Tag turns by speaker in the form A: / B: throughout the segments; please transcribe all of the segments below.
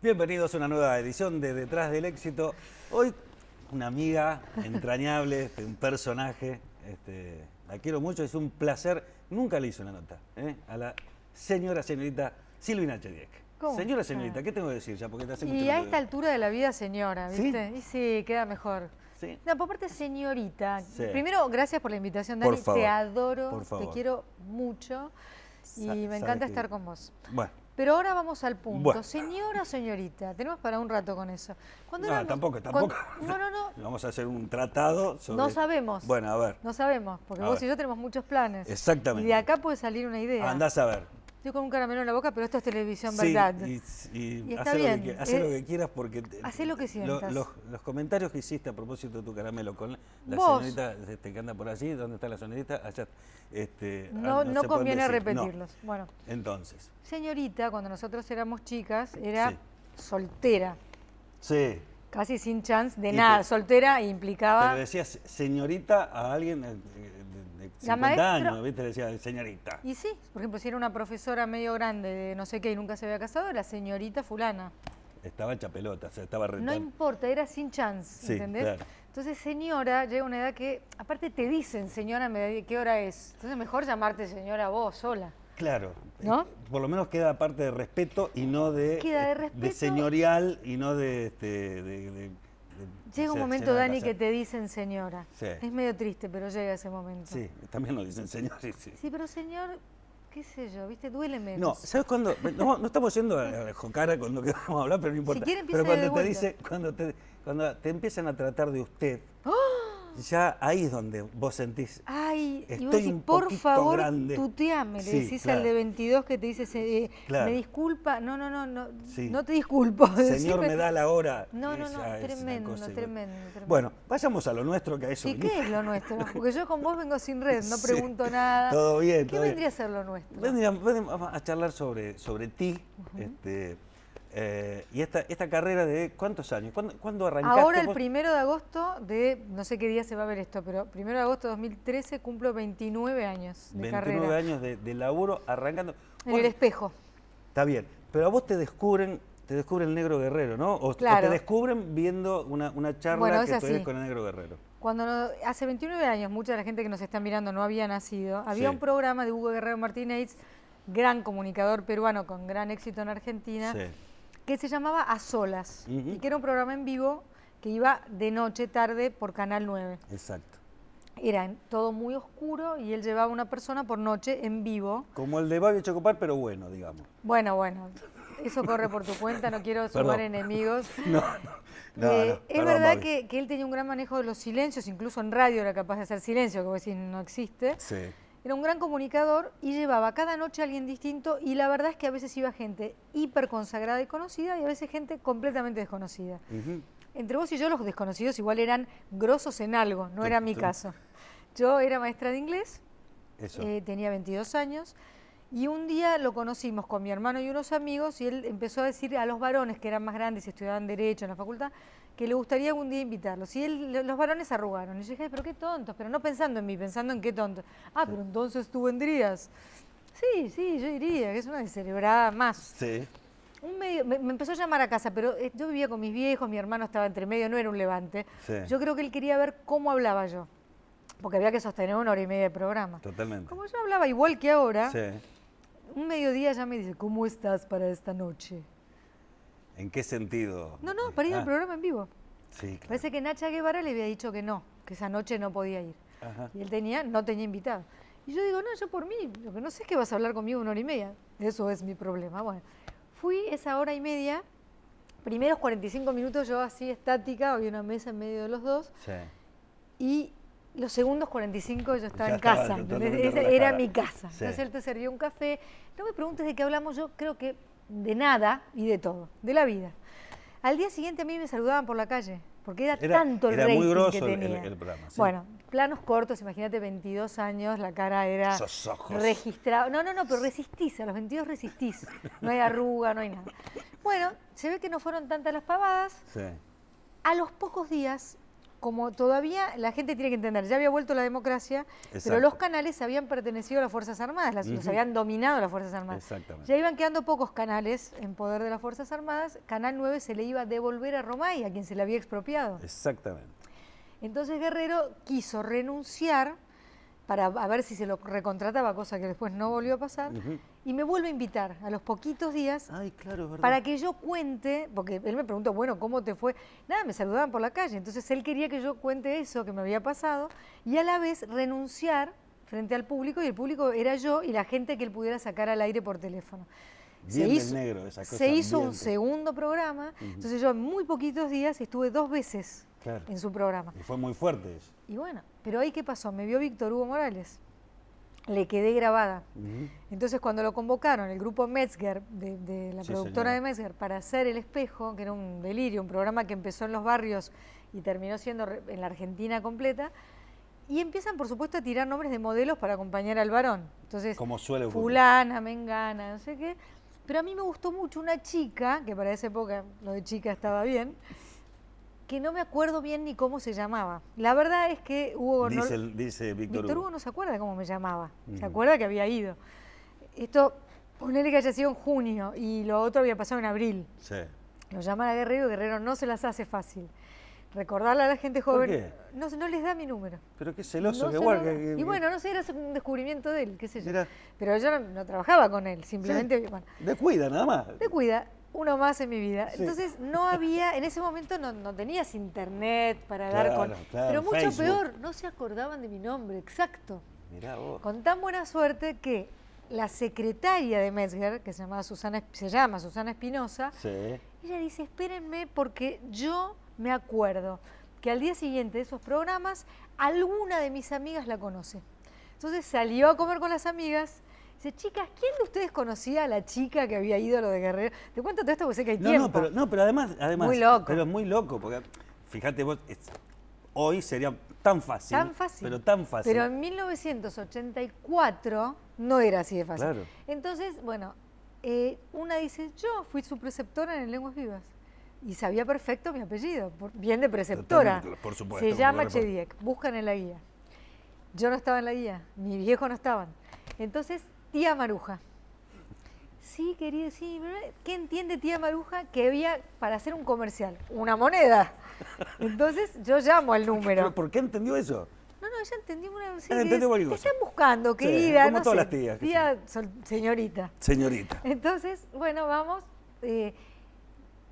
A: Bienvenidos a una nueva edición de Detrás del Éxito. Hoy una amiga entrañable, este, un personaje, este, la quiero mucho, es un placer. Nunca le hice una nota ¿eh? a la señora señorita Silvina Chediek.
B: Señora señorita,
A: ¿qué tengo que decir ya? Porque y a esta
B: altura de la vida, señora, ¿viste? ¿Sí? Y sí, queda mejor. No, por parte señorita. Primero, gracias por la invitación, Dani. Te adoro, te quiero mucho y me encanta estar con vos. Bueno. Pero ahora vamos al punto. Señora, señorita, tenemos para un rato con eso. Cuando no, tampoco, tampoco. No, no, no.
A: Vamos a hacer un tratado sobre... No sabemos. Bueno, a ver.
B: No sabemos, porque vos y yo tenemos muchos planes.
A: Exactamente. Y de
B: acá puede salir una idea. Andás a ver. Yo con un caramelo en la boca, pero esto es televisión, ¿verdad? Y,
A: Lo lo que quieras porque... haz lo que sientas. los, comentarios que hiciste a propósito de tu caramelo con la, señorita este, que anda por allí, ¿dónde está la señorita? Allá. Este, no, ah, conviene repetirlos. Bueno. Entonces.
B: Señorita, cuando nosotros éramos chicas, era soltera. Sí. Casi sin chance de nada. soltera implicaba... Pero
A: decías señorita a alguien... Eh, 50 la maestra, años, ¿viste? decía, señorita.
B: Y sí, por ejemplo, si era una profesora medio grande de no sé qué y nunca se había casado, la señorita fulana.
A: Estaba hecha pelota, o sea, estaba rentando. No
B: importa, era sin chance, ¿entendés? Entonces, señora, llega una edad que, aparte te dicen, señora, ¿qué hora es? Entonces, mejor llamarte señora vos sola. Claro. ¿No? Eh,
A: por lo menos queda parte de respeto y no de, queda de, eh, respeto. de, señorial y no de este,
B: Mm. Llega un momento, Dani, que te dicen señora. Es medio triste, pero llega ese momento. Sí,
A: también nos dicen señora Sí,
B: pero señor, qué sé yo, ¿viste? Duele menos. No, ¿sabes
A: cuándo? No, no estamos yendo a jocara con lo que vamos a hablar, pero no importa. pero cuando te, dice, cuando te, cuando te empiezan a tratar de usted, ¡Oh! ya ahí es donde vos sentís. Ay, estoy y vos decís, por favor, grande. tuteame, le decís al de
B: 22 que te dice, eh, me disculpa, no, no, no, no, te disculpo. Señor, me da la hora. No, no, no, tremendo, tremendo, tremendo,
A: Bueno, vayamos a lo nuestro que a eso. ¿Y qué es
B: lo nuestro? Porque yo con vos vengo sin red, no pregunto nada. Todo bien, ¿Qué vendría a ser lo nuestro?
A: Vendríamos, a charlar sobre, ti, este, eh, y esta, carrera de cuántos años, ¿cuándo, ¿cuándo Ahora el
B: primero de agosto de, no sé qué día se va a ver esto, pero primero de agosto de 2013 cumplo 29 años de 29 años
A: de, laburo arrancando.
B: En el espejo.
A: Está bien, pero a vos te descubren, te descubre el Negro Guerrero, ¿no? O, te descubren viendo una, charla que tuviste con el Negro Guerrero.
B: Cuando hace 29 años, mucha de la gente que nos está mirando no había nacido, había un programa de Hugo Guerrero Martínez, gran comunicador peruano con gran éxito en Argentina, sí que se llamaba A Solas y que era un programa en vivo que iba de noche tarde por Canal 9. Exacto. Era todo muy oscuro y él llevaba a una persona por noche en vivo.
A: Como el de Babio Chocopar, pero bueno, digamos.
B: Bueno, bueno. Eso corre por tu cuenta, no quiero sumar enemigos. Eh, no, no. es verdad que, que él tenía un gran manejo de los silencios, incluso en radio era capaz de hacer silencio, que vos decís no existe. Sí. Era un gran comunicador y llevaba cada noche a alguien distinto y la verdad es que a veces iba gente hiper consagrada y conocida y a veces gente completamente desconocida. Entre vos y yo los desconocidos igual eran grosos en algo, no era mi caso. Yo era maestra de inglés, eh, tenía 22 años y un día lo conocimos con mi hermano y unos amigos y él empezó a decir a los varones que eran más grandes y estudiaban derecho en la facultad, que le gustaría algún día invitarlos. Y él, los varones arrugaron. Y yo dije, pero qué tontos, pero no pensando en mí, pensando en qué tonto. Ah, pero entonces tú vendrías. Sí, sí, yo diría que es una descerebrada más. Sí. Un medio, me, empezó a llamar a casa, pero eh, yo vivía con mis viejos, mi hermano estaba entre medio, no era un levante. Yo creo que él quería ver cómo hablaba yo, porque había que sostener una hora y media de programa.
A: Totalmente. Como
B: yo hablaba igual que ahora, sí. un mediodía ya me dice, ¿cómo estás para esta noche?
A: ¿En qué sentido? No, no, para ir al ah. programa en vivo. Sí,
B: Parece que Nacha Guevara le había dicho que no, que esa noche no podía ir. Y él tenía, no tenía invitado. Y yo digo, no, yo por mí, lo que no sé es que vas a hablar conmigo una hora y media. Eso es mi problema. Bueno, fui esa hora y media, primeros 45 minutos yo así estática, había una mesa en medio de los dos. Y los segundos 45 yo estaba en casa. era mi casa. Entonces él te servía un café. No me preguntes de qué hablamos, yo creo que de nada y de todo, de la vida. Al día siguiente a mí me saludaban por la calle, porque era, tanto el era muy grosso que tenía. El, Bueno, planos cortos, imagínate, 22 años, la cara era registrada. No, no, no, pero resistís, a los 22 resistís. No hay arruga, no hay nada. Bueno, se ve que no fueron tantas las pavadas. Sí. A los pocos días como todavía la gente tiene que entender, ya había vuelto la democracia, pero los canales habían pertenecido a las Fuerzas Armadas, las, habían dominado las Fuerzas Armadas. Ya iban quedando pocos canales en poder de las Fuerzas Armadas, Canal 9 se le iba a devolver a Romay, a quien se le había expropiado.
A: Exactamente.
B: Entonces Guerrero quiso renunciar para a ver si se lo recontrataba, cosa que después no volvió a pasar y me vuelve a invitar a los poquitos días para que yo cuente, porque él me preguntó, bueno, ¿cómo te fue? Nada, me saludaban por la calle, entonces él quería que yo cuente eso que me había pasado y a la vez renunciar frente al público y el público era yo y la gente que él pudiera sacar al aire por teléfono. se hizo, negro, se hizo un segundo programa, entonces yo en muy poquitos días estuve dos veces en su programa.
A: Y fue muy fuerte eso.
B: Y bueno, pero ahí qué pasó, me vio Víctor Hugo Morales le quedé grabada. Entonces cuando lo convocaron, el grupo Metzger, de, la productora de Metzger, para hacer El Espejo, que era un delirio, un programa que empezó en los barrios y terminó siendo en la Argentina completa, y empiezan por supuesto a tirar nombres de modelos para acompañar al varón. Entonces, Como suele fulana, mengana, no sé qué. Pero a mí me gustó mucho una chica, que para esa época lo de chica estaba bien, que no me acuerdo bien ni cómo se llamaba. La verdad es que Hugo dice, no,
A: dice Víctor, Víctor Hugo.
B: no se acuerda cómo me llamaba, se acuerda que había ido. Esto, ponele que haya sido en junio y lo otro había pasado en abril. Sí. Lo llaman a Guerrero Guerrero no se las hace fácil. Recordarle a la gente joven. ¿Por qué? No, les da mi número.
A: Pero qué celoso, igual. y bueno,
B: no sé, era un descubrimiento de él, qué sé yo. Pero yo no, trabajaba con él, simplemente.
A: De cuida, nada más. De
B: cuida uno más en mi vida. Entonces no había, en ese momento no, tenías internet para dar con... pero mucho peor, no se acordaban de mi nombre, exacto. Mirá Con tan buena suerte que la secretaria de Metzger, que se, llamaba Susana, se llama Susana Espinosa,
A: ella
B: dice, espérenme porque yo me acuerdo que al día siguiente de esos programas alguna de mis amigas la conoce. Entonces salió a comer con las amigas Dice, chicas, ¿quién de ustedes conocía a la chica que había ido a lo de Guerrero? Te cuento todo esto porque sé que hay tiempo. No,
A: pero, no, pero además, además. Muy loco. Pero es muy loco, porque fíjate vos, hoy sería tan fácil. Tan fácil. Pero tan fácil. Pero en
B: 1984 no era así de fácil. Claro. Entonces, bueno, eh, una dice, yo fui su preceptora en Lenguas Vivas. Y sabía perfecto mi apellido, bien de preceptora. por supuesto. Se llama Chediek, buscan en la guía. Yo no estaba en la guía, mi viejo no estaban. Entonces Tía Maruja. Sí, querida, sí. ¿Qué entiende tía Maruja que había para hacer un comercial? Una moneda. Entonces yo llamo al número. por qué entendió eso? No, no, ella entendió una... están buscando, querida. como todas las tías. Tía, señorita.
A: Señorita.
B: Entonces, bueno, vamos. Eh,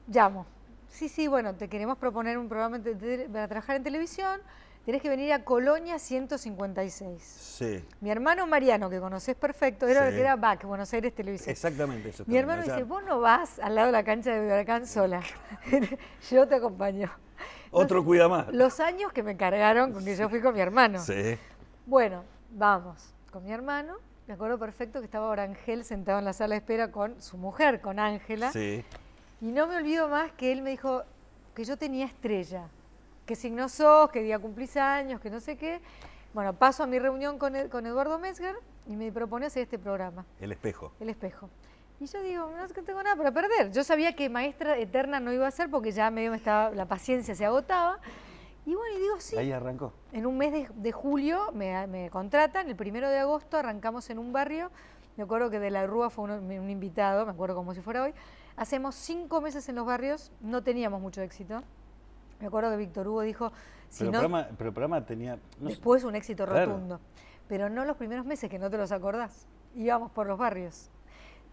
B: llamo. Sí, sí, bueno, te queremos proponer un programa para trabajar en televisión. Tienes que venir a Colonia 156.
A: Sí.
B: Mi hermano Mariano, que conoces perfecto, era sí. que era BAC, Buenos Aires Televisión.
A: Exactamente, eso. Mi hermano dice, vos
B: no vas al lado de la cancha de Huracán sola. yo te acompaño. Otro
A: cuida más. Los
B: años que me cargaron con que yo fui con mi hermano. Sí. Bueno, vamos, con mi hermano. Me acuerdo perfecto que estaba Orangel sentado en la sala de espera con su mujer, con Ángela. Sí. Y no me olvido más que él me dijo que yo tenía estrella qué signo sos, qué día cumplís años, que no sé qué. Bueno, paso a mi reunión con, e-, con Eduardo Mesger y me propone hacer este programa. El espejo. El espejo. Y yo digo, no es que tengo nada para perder. Yo sabía que maestra eterna no iba a ser porque ya medio me estaba, la paciencia se agotaba. Y bueno, y digo, sí. Ahí arrancó. En un mes de, julio me, contratan, el primero de agosto arrancamos en un barrio. Me acuerdo que de la Rúa fue un invitado, me acuerdo como si fuera hoy. Hacemos cinco meses en los barrios, no teníamos mucho éxito. Me acuerdo que Víctor Hugo dijo... pero, el
A: programa, tenía... después un éxito rotundo.
B: Pero no los primeros meses, que no te los acordás. Íbamos por los barrios.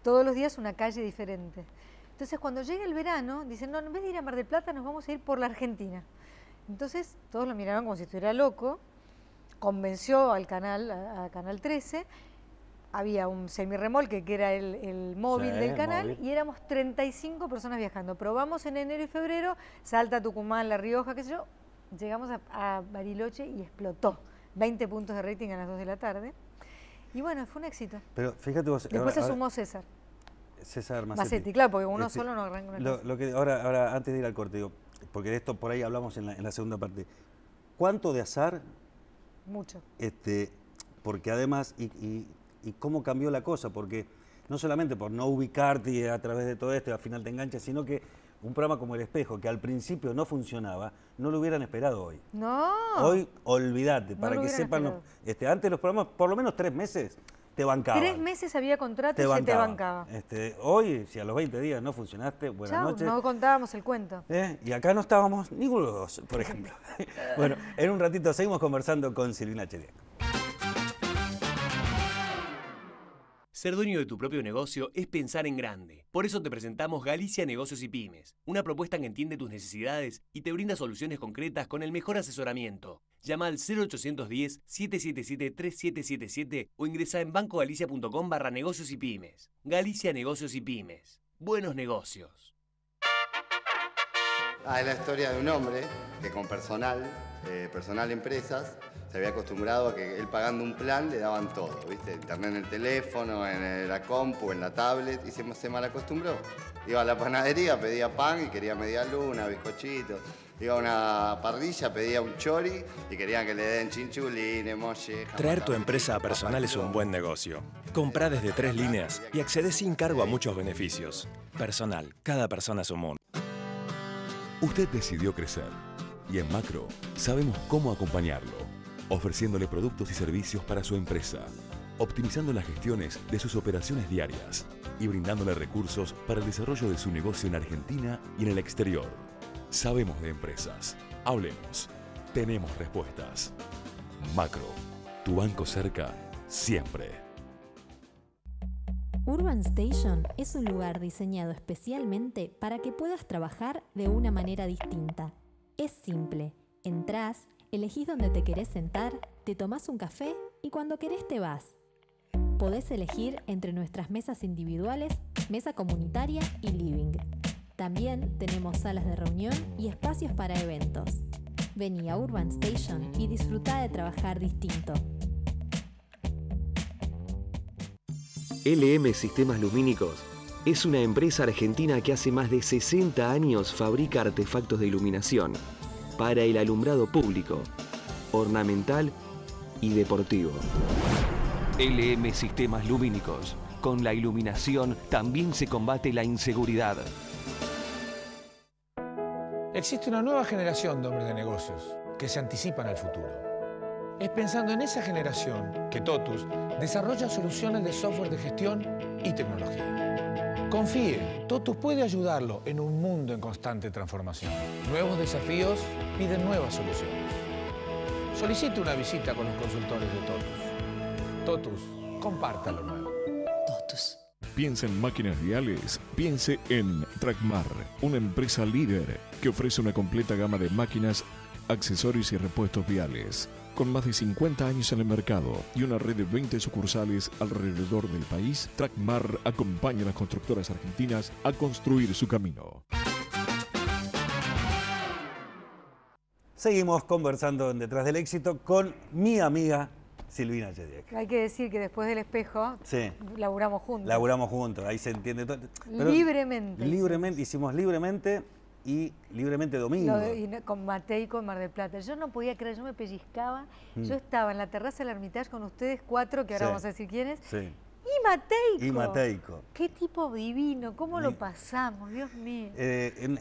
B: Todos los días una calle diferente. Entonces cuando llega el verano, dicen, no, en vez de ir a Mar del Plata, nos vamos a ir por la Argentina. Entonces todos lo miraron como si estuviera loco. Convenció al canal, al Canal 13 había un semirremolque que era el, móvil del canal y éramos 35 personas viajando. Probamos en enero y febrero, Salta, Tucumán, La Rioja, qué sé yo. Llegamos a, Bariloche y explotó. 20 puntos de rating a las 2 de la tarde. Y bueno, fue un éxito.
A: Pero fíjate vos. Después se sumó César. César Macetti. Macetti, claro, porque uno este, solo no arranca una lo, ahora, antes de ir al corte, digo, porque de esto por ahí hablamos en la, segunda parte. ¿Cuánto de azar? Mucho. Este, porque además, y cómo cambió la cosa, porque no solamente por no ubicarte a través de todo esto al final te enganchas, sino que un programa como El Espejo, que al principio no funcionaba, no lo hubieran esperado hoy.
B: No. Hoy,
A: olvídate, para que sepan, este, antes los programas, por lo menos tres meses, te bancaban. Tres
B: meses había contrato y te bancaba.
A: Este, hoy, si a los 20 días no funcionaste, buenas noches. No
B: contábamos el cuento.
A: Eh, y acá no estábamos ninguno de los dos, por ejemplo. bueno, en un ratito seguimos conversando con Silvina Chediac. Ser dueño de tu propio negocio es pensar en grande. Por eso te presentamos Galicia Negocios y Pymes, una propuesta que entiende tus necesidades y te brinda soluciones concretas con el mejor asesoramiento. Llama al 0810-777-3777 o ingresa en bancogalicia.com barra negocios y pymes. Galicia Negocios y Pymes. Buenos negocios.
B: Ah, es la historia de un hombre que con personal, eh, personal empresas, se había acostumbrado a que él pagando un plan le daban todo, ¿viste? Internet en el teléfono, en la compu, en la tablet, y se, se mal acostumbró. Iba a la panadería, pedía pan y quería media luna, bizcochitos. Iba a una parrilla, pedía un chori y querían que le den chinchulines, molle. Traer tu empresa
A: a personal es un buen negocio. Compra desde tres líneas y accede sin cargo a muchos beneficios. Personal, cada persona su un mundo. Usted decidió crecer y en Macro sabemos cómo acompañarlo ofreciéndole productos y servicios para su empresa, optimizando las gestiones de sus operaciones diarias y brindándole recursos para el desarrollo de su negocio en Argentina y en el exterior. Sabemos de empresas. Hablemos. Tenemos respuestas. Macro. Tu banco cerca, siempre.
B: Urban Station es un lugar diseñado especialmente para que puedas trabajar de una manera distinta. Es simple. Entrás, Elegís donde te querés sentar, te tomás un café y cuando querés te vas. Podés elegir entre nuestras mesas individuales, mesa comunitaria y living. También tenemos salas de reunión y espacios para eventos. Vení a Urban Station y disfruta de trabajar distinto.
A: LM Sistemas Lumínicos es una empresa argentina que hace más de 60 años fabrica artefactos de iluminación para el alumbrado público, ornamental y deportivo. LM Sistemas Lumínicos. Con la iluminación también se combate la inseguridad.
B: Existe una nueva generación de hombres de negocios que se anticipan al futuro. Es pensando en esa generación que TOTUS desarrolla soluciones de software de gestión y tecnología. Confíe, Totus puede
A: ayudarlo en un mundo en constante transformación. Nuevos desafíos piden nuevas soluciones. Solicite una visita con los consultores de Totus. Totus, comparta lo nuevo. Totus. Piensa en máquinas viales, piense en Trackmar, una empresa líder que ofrece una completa gama de máquinas, accesorios y repuestos viales. Con más de 50 años en el mercado y una red de 20 sucursales alrededor del país, Trackmar acompaña a las constructoras argentinas a construir su camino. Seguimos conversando en Detrás del Éxito con mi amiga Silvina Yedek.
B: Hay que decir que después del espejo sí. laburamos juntos. Laburamos
A: juntos, ahí se entiende todo. libremente. Libremente, hicimos libremente y Libremente Domingo.
B: con Mateico en Mar del Plata. Yo no podía creer, yo me pellizcaba. Mm. Yo estaba en la terraza del Hermitage con ustedes cuatro, que ahora vamos a decir quiénes. Sí. Y Mateico. Y Mateico. Qué tipo divino, cómo lo pasamos, Dios mío.
A: Eh, en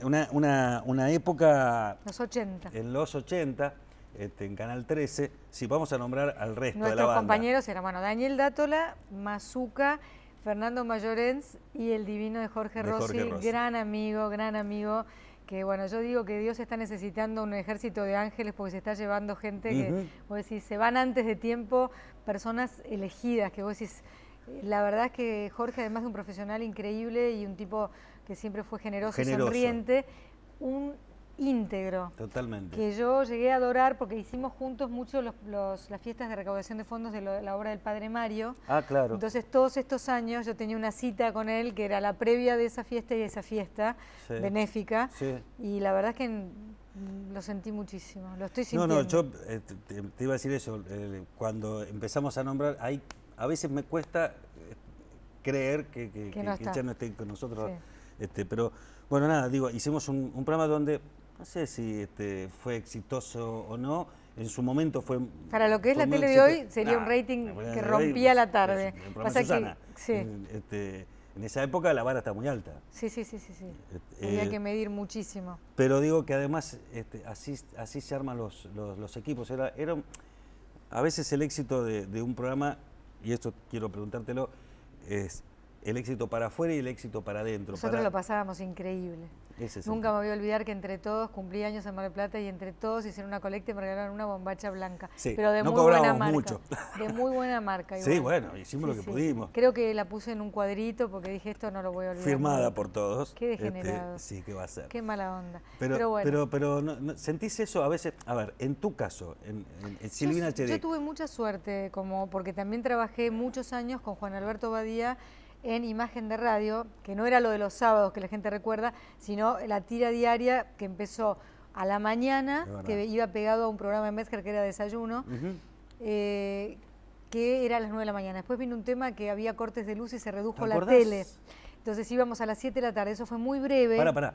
A: una, época...
B: Los 80.
A: En los 80, este, en Canal 13, si vamos a nombrar al resto de la banda. compañeros
B: eran, bueno, Daniel Dátola, Mazuca, Fernando Mayorens y el divino de Jorge, Jorge Rossi, gran amigo, gran amigo que bueno, yo digo que Dios está necesitando un ejército de ángeles porque se está llevando gente que, vos decís, se van antes de tiempo, personas elegidas, que vos decís, eh, la verdad es que Jorge, además de un profesional increíble y un tipo que siempre fue generoso, generoso. y sonriente, un íntegro.
A: Totalmente. Que
B: yo llegué a adorar porque hicimos juntos mucho las fiestas de recaudación de fondos de la obra del Padre Mario.
A: Ah, claro. Entonces
B: todos estos años yo tenía una cita con él que era la previa de esa fiesta y de esa fiesta benéfica. Sí. Y la verdad es que lo sentí muchísimo, lo estoy sintiendo. No, no, yo
A: eh, te, iba a decir eso. cuando empezamos a nombrar, hay, a veces me cuesta eh, creer que, ya no esté con nosotros. Este, pero bueno, nada, digo, hicimos un programa donde no sé si este, fue exitoso o no. En su momento fue. Para lo que es la tele de hoy, sería un rating que rompía la tarde. Este, en esa época la vara está muy alta.
B: Sí, sí, sí, sí. sí.
A: Este, Tenía eh, que
B: medir muchísimo.
A: Pero digo que además este, así, así se arman los, los, equipos. Era, a veces el éxito de, un programa, y esto quiero preguntártelo, es el éxito para afuera y el éxito para adentro. Nosotros lo
B: pasábamos increíble. Nunca me voy a olvidar que entre todos cumplí años en Mar del Plata y entre todos hicieron una colecta y me regalaron una bombacha blanca. pero de muy buena marca. De muy buena marca. Sí, bueno, hicimos lo que pudimos. Creo que la puse en un cuadrito porque dije esto no lo voy a olvidar. Firmada por todos. Qué este, degenerado.
A: sí, qué va a ser. Qué
B: mala onda. Pero, bueno.
A: Pero, pero sentís eso a veces. A ver, en tu caso, en, Silvina yo, yo
B: tuve mucha suerte, como porque también trabajé muchos años con Juan Alberto Badía en Imagen de Radio, que no era lo de los sábados que la gente recuerda, sino la tira diaria que empezó a la mañana, que iba pegado a un programa en Metzger que era Desayuno, eh, que era a las 9 de la mañana. Después vino un tema que había cortes de luz y se redujo la tele. Entonces íbamos a las 7 de la tarde, eso fue muy breve. Para, para,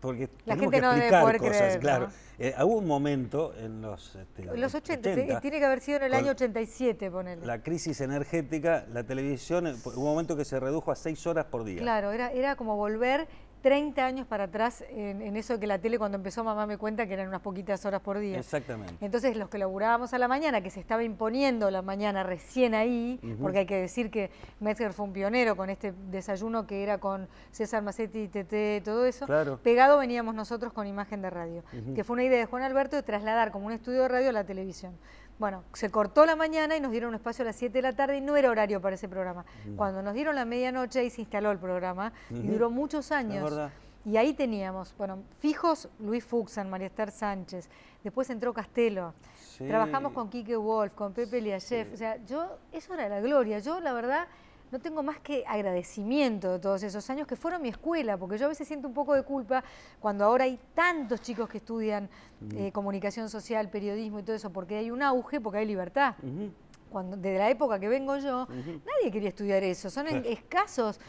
A: porque la gente que no debe poder cosas, claro. Eh, hubo un momento en los, este, los 80, tiene que haber sido en el año
B: 87, ponele.
A: La crisis energética, la televisión, eh, hubo un momento que se redujo a 6 horas por día.
B: Claro, era, era como volver 30 años para atrás en, en, eso que la tele cuando empezó mamá me cuenta que eran unas poquitas horas por día. Exactamente. Entonces los que laburábamos a la mañana, que se estaba imponiendo la mañana recién ahí, porque hay que decir que Metzger fue un pionero con este desayuno que era con César y TT, todo eso, pegado veníamos nosotros con imagen de radio, que fue una idea de Juan Alberto de trasladar como un estudio de radio a la televisión. Bueno, se cortó la mañana y nos dieron un espacio a las 7 de la tarde y no era horario para ese programa. Mm. Cuando nos dieron la medianoche ahí se instaló el programa y duró muchos años. y ahí teníamos, bueno, fijos Luis Fuxan, María Esther Sánchez, después entró Castelo, trabajamos con Quique Wolf, con Pepe Liachev, o sea, yo, eso era la gloria, yo la verdad no tengo más que agradecimiento de todos esos años que fueron mi escuela, porque yo a veces siento un poco de culpa cuando ahora hay tantos chicos que estudian eh, comunicación social, periodismo y todo eso, porque hay un auge, porque hay libertad desde la época que vengo yo, nadie quería estudiar eso. Son escasos,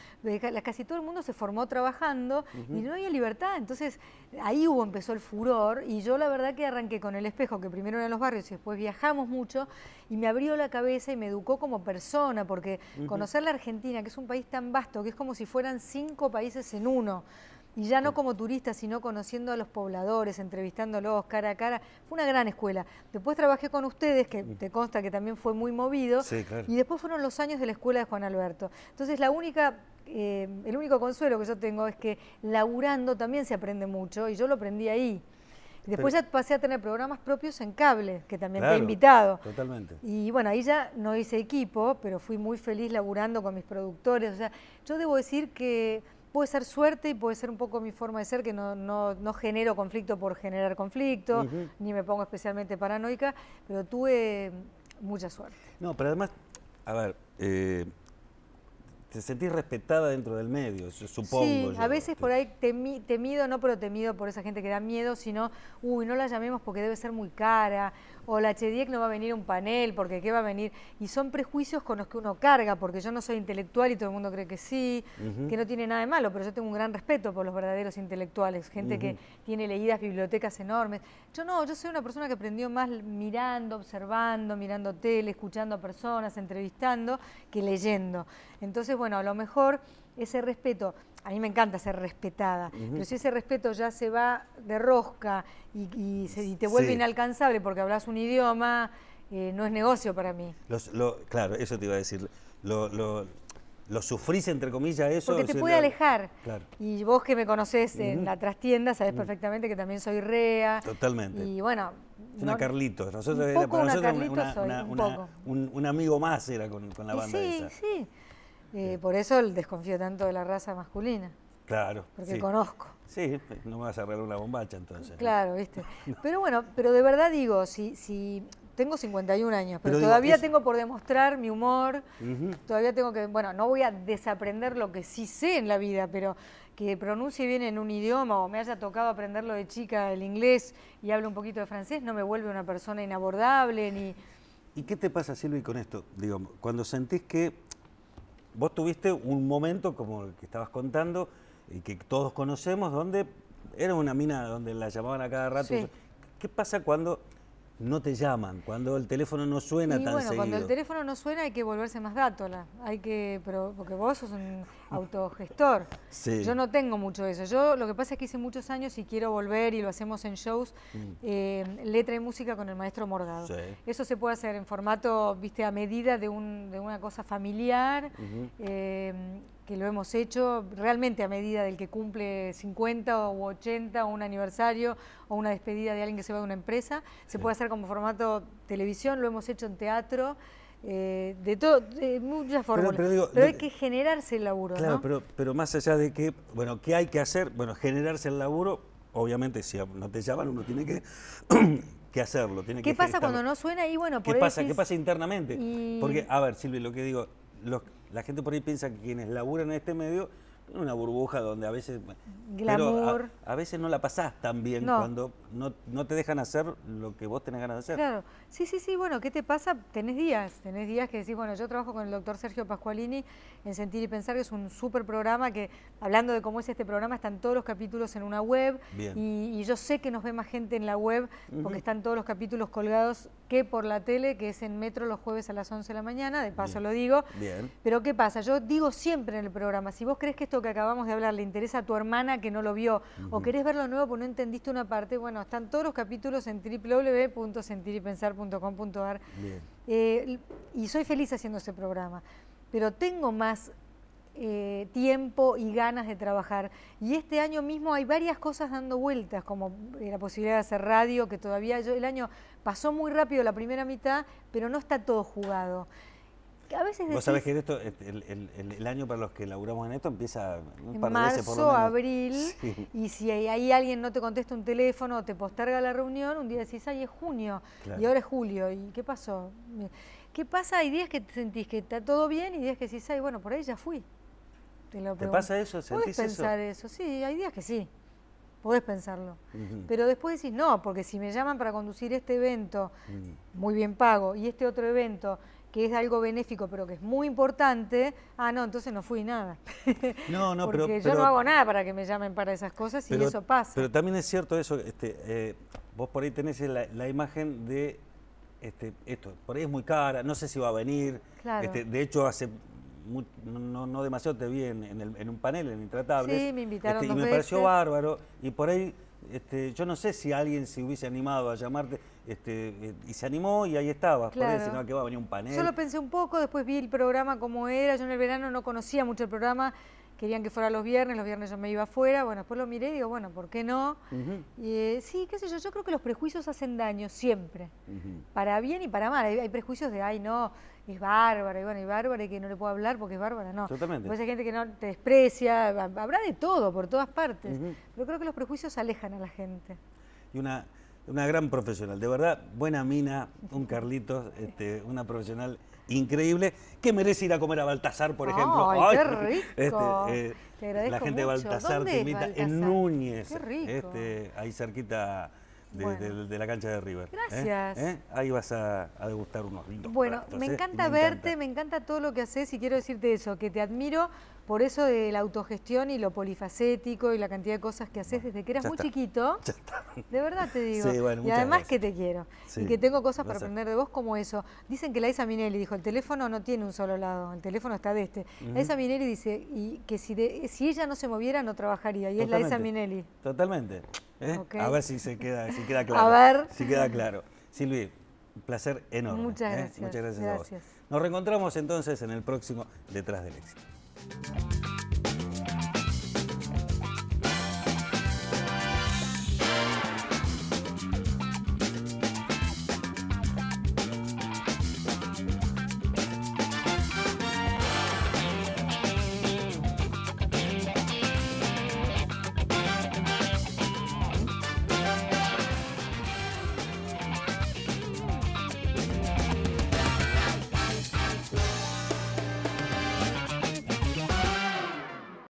B: casi todo el mundo se formó trabajando y no había libertad. Entonces ahí hubo, empezó el furor y yo la verdad que arranqué con el espejo, que primero eran los barrios y después viajamos mucho y me abrió la cabeza y me educó como persona, porque conocer la Argentina, que es un país tan vasto, que es como si fueran cinco países en uno y ya no como turista, sino conociendo a los pobladores, entrevistándolos cara a cara. Fue una gran escuela. Después trabajé con ustedes, que mm. te consta que también fue muy movido, sí, claro. y después fueron los años de la escuela de Juan Alberto. Entonces, la única, eh, el único consuelo que yo tengo es que laburando también se aprende mucho, y yo lo aprendí ahí. Después ya pasé a tener programas propios en cable, que también te he invitado. Totalmente. Y bueno, ahí ya no hice equipo, pero fui muy feliz laburando con mis productores. O sea, yo debo decir que puede ser suerte y puede ser un poco mi forma de ser, que no, no, no genero conflicto por generar conflicto, ni me pongo especialmente paranoica, pero tuve mucha suerte.
A: No, pero además, a ver, eh, te sentís respetada dentro del medio, supongo. Sí, a veces
B: por ahí temido, no pero temido por esa gente que da miedo, sino, uy, no la llamemos porque debe ser muy cara, o la Chediek no va a venir un panel, porque qué va a venir. Y son prejuicios con los que uno carga, porque yo no soy intelectual y todo el mundo cree que sí, que no tiene nada de malo, pero yo tengo un gran respeto por los verdaderos intelectuales, gente que tiene leídas bibliotecas enormes. Yo no, yo soy una persona que aprendió más mirando, observando, mirando tele, escuchando a personas, entrevistando, que leyendo. Entonces, bueno, a lo mejor ese respeto a mí me encanta ser respetada, pero si ese respeto ya se va de rosca y, te vuelve inalcanzable porque hablas un idioma, eh, no es negocio para mí.
A: claro, eso te iba a decir. Lo, sufrís, entre comillas, eso. Porque te puede
B: alejar. Y vos que me conocés en la trastienda, sabés perfectamente que también soy rea.
A: Totalmente.
B: Y bueno... una
A: Carlitos. un una un, amigo más era con, la banda esa.
B: Sí, sí. Eh, por eso desconfío tanto de la raza masculina.
A: Claro. Porque conozco. Sí, no me vas a arreglar una bombacha entonces. Claro,
B: viste. Pero bueno, pero de verdad digo, si, si tengo 51 años, pero, todavía tengo por demostrar mi humor, todavía tengo que, bueno, no voy a desaprender lo que sí sé en la vida, pero que pronuncie bien en un idioma o me haya tocado aprenderlo de chica el inglés y hable un poquito de francés, no me vuelve una persona inabordable ni...
A: ¿Y qué te pasa, Silvi, con esto? Digo, cuando sentís que vos tuviste un momento, como el que estabas contando, y que todos conocemos, donde era una mina donde la llamaban a cada rato. ¿Qué pasa cuando no te llaman, cuando el teléfono no suena y tan bueno, Cuando el
B: teléfono no suena hay que volverse más dátola, hay que, pero, porque vos sos un autogestor. Sí. Yo no tengo mucho de eso. Yo lo que pasa es que hice muchos años y quiero volver y lo hacemos en shows, mm. eh, letra y música con el maestro Mordado. Eso se puede hacer en formato, viste, a medida de, un, de una cosa familiar que lo hemos hecho realmente a medida del que cumple 50 o 80 o un aniversario o una despedida de alguien que se va de una empresa. Se puede hacer como formato televisión, lo hemos hecho en teatro, eh, de, todo, de muchas formas. Pero, hay que generarse el laburo. Claro,
A: pero, pero más allá de que, bueno, ¿qué hay que hacer? Bueno, generarse el laburo, obviamente, si no te llaman, uno tiene que. que hacerlo, tiene ¿Qué pasa cuando no
B: suena? Y bueno, ¿Qué pasa, ¿Qué pasa
A: internamente? Porque, a ver, Silvia, lo que digo, los, la gente por ahí piensa que quienes laburan en este medio es una burbuja donde a veces...
B: Glamour.
A: a, veces no la pasás tan bien cuando no, te dejan hacer lo que vos tenés ganas de hacer. Claro,
B: sí, sí, sí, bueno, ¿qué te pasa? Tenés días, tenés días que decís, bueno, yo trabajo con el doctor Sergio Pascualini en Sentir y Pensar, que es un súper programa que, hablando de cómo es este programa, están todos los capítulos en una web y, yo sé que nos ve más gente en la web porque están todos los capítulos colgados que por la tele, que es en Metro los jueves a las 11 de la mañana, de paso lo digo. Bien. Pero ¿qué pasa? Yo digo siempre en el programa, si vos crees que esto que acabamos de hablar le interesa a tu hermana que no lo vio o querés verlo nuevo porque no entendiste una parte, bueno, están todos los capítulos en www.sentiripensar.com.ar. Eh, y soy feliz haciendo ese programa, pero tengo más eh, tiempo y ganas de trabajar. Y este año mismo hay varias cosas dando vueltas, como eh, la posibilidad de hacer radio, que todavía el año pasó muy rápido la primera mitad, pero no está todo jugado. Vos sabés que
A: esto, este, el, año para los que laburamos en esto empieza un par de meses por lo abril,
B: y si ahí alguien no te contesta un teléfono te posterga la reunión, un día decís, ay, es junio, y ahora es julio, ¿y qué pasó? ¿Qué pasa? Hay días que te sentís que está todo bien y días que decís, ay, bueno, por ahí ya fui. ¿Te, pasa eso? ¿Sentís ¿Puedes pensar eso? Sí, hay días que sí, podés pensarlo. Pero después decís, no, porque si me llaman para conducir este evento, muy bien pago, y este otro evento, que es algo benéfico pero que es muy importante, ah, no, entonces no fui nada.
A: No, no, Porque yo no hago
B: nada para que me llamen para esas cosas y eso pasa. Pero
A: también es cierto eso, este, eh, vos por ahí tenés la, imagen de este, esto, por ahí es muy cara, no sé si va a venir. Este, de hecho, hace no, no, demasiado te vi en, un panel en Intratables. Sí, me invitaron. Este, y me pareció bárbaro. Y por ahí este, yo no sé si alguien se hubiese animado a llamarte este, eh, y se animó y ahí estabas. ¿no? que va a un panel. Yo lo
B: pensé un poco, después vi el programa como era. Yo en el verano no conocía mucho el programa. Querían que fuera los viernes, los viernes yo me iba afuera. Bueno, después lo miré y digo, bueno, ¿por qué no? y, eh, sí, qué sé yo, yo creo que los prejuicios hacen daño siempre. Para bien y para mal. hay prejuicios de, ay, no es bárbara, y bueno, y bárbara, y que no le puedo hablar porque es bárbara, no. Exactamente. Pues hay gente que no te desprecia, habrá de todo, por todas partes. Pero creo que los prejuicios alejan a la gente.
A: Y una, una gran profesional, de verdad, buena mina, un Carlitos, este, una profesional increíble, que merece ir a comer a Baltasar, por ejemplo. ¡Ay, qué rico! Este, eh, la gente de Baltasar te invita en Núñez, este, ahí cerquita de, la cancha de River. ¿eh? Gracias. ¿Eh? Ahí vas a, degustar unos lindos Bueno, me ¿eh? encanta verte,
B: me encanta todo lo que haces y quiero decirte eso, que te admiro por eso de la autogestión y lo polifacético y la cantidad de cosas que haces desde que eras muy chiquito. De verdad te digo. y además que te quiero y que tengo cosas para aprender de vos como eso. Dicen que la Isa Minelli dijo, el teléfono no tiene un solo lado, el teléfono está de este. La Isa Minelli dice y que si, si ella no se moviera no trabajaría y es la Isa Minelli.
A: Totalmente. ¿eh? A ver si se queda, si queda claro. Si queda claro. Silvi, un placer enorme. Muchas ¿eh? gracias. Muchas gracias, a vos. Nos reencontramos entonces en el próximo Detrás del Éxito.